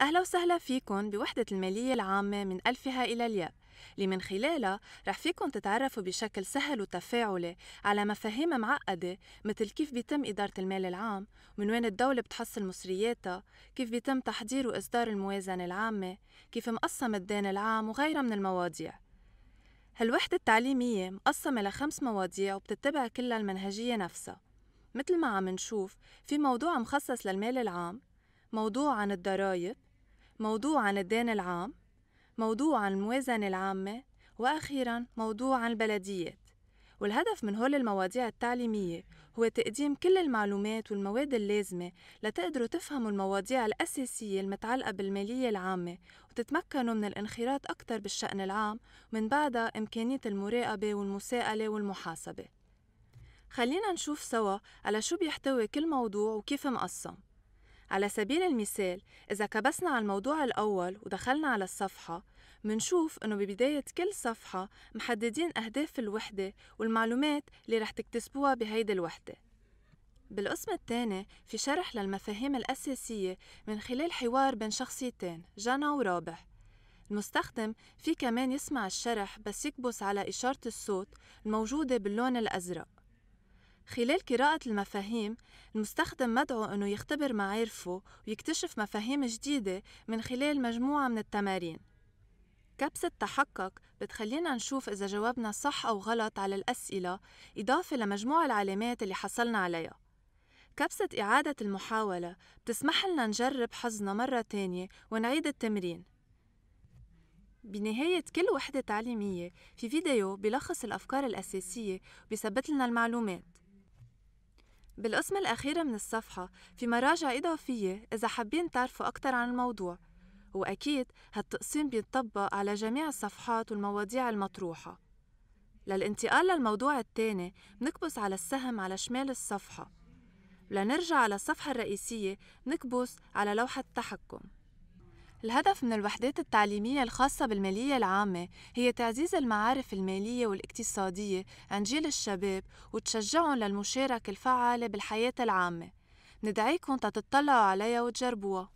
أهلا وسهلا فيكم بوحدة المالية العامة من ألفها إلى الياء اللي من خلالها رح فيكم تتعرفوا بشكل سهل وتفاعلي على مفاهيم معقدة مثل كيف بيتم إدارة المال العام من وين الدولة بتحصل مصرياتها كيف بيتم تحضير وإصدار الموازنة العامة كيف مقسم الدين العام وغيرها من المواضيع هالوحدة التعليمية مقسمة لخمس مواضيع وبتتبع كلها المنهجية نفسها مثل ما عم نشوف في موضوع مخصص للمال العام موضوع عن الضرائب موضوع عن الدين العام موضوع عن الموازنة العامة وأخيرا موضوع عن البلديات والهدف من هول المواضيع التعليمية هو تقديم كل المعلومات والمواد اللازمة لتقدروا تفهموا المواضيع الأساسية المتعلقة بالمالية العامة وتتمكنوا من الانخراط أكثر بالشأن العام ومن بعدها إمكانية المراقبة والمساءلة والمحاسبة خلينا نشوف سوا على شو بيحتوي كل موضوع وكيف مقسم على سبيل المثال إذا كبسنا على الموضوع الأول ودخلنا على الصفحة منشوف إنه ببداية كل صفحة محددين أهداف الوحدة والمعلومات اللي رح تكتسبوها بهيدي الوحدة بالقسم الثاني في شرح للمفاهيم الأساسية من خلال حوار بين شخصيتين جنى ورابح المستخدم في كمان يسمع الشرح بس يكبس على إشارة الصوت الموجودة باللون الأزرق خلال قراءة المفاهيم المستخدم مدعو أنه يختبر معارفه ويكتشف مفاهيم جديدة من خلال مجموعة من التمارين كبسة تحقق بتخلينا نشوف إذا جاوبنا صح أو غلط على الأسئلة إضافة لمجموع العلامات اللي حصلنا عليها كبسة إعادة المحاولة بتسمح لنا نجرب حظنا مرة تانية ونعيد التمرين بنهاية كل وحدة تعليمية في فيديو بلخص الأفكار الأساسية وبيثبت لنا المعلومات بالقسم الأخير من الصفحة في مراجع إضافية إذا حابين تعرفوا أكثر عن الموضوع وأكيد هالتقسيم بيتطبق على جميع الصفحات والمواضيع المطروحة للانتقال للموضوع الثاني بنكبس على السهم على شمال الصفحة لنرجع على الصفحة الرئيسية نكبس على لوحة التحكم الهدف من الوحدات التعليمية الخاصة بالمالية العامة هي تعزيز المعارف المالية والاقتصادية عند جيل الشباب وتشجعهم للمشاركة الفعالة بالحياة العامة ندعيكم تتطلعوا عليها وتجربوها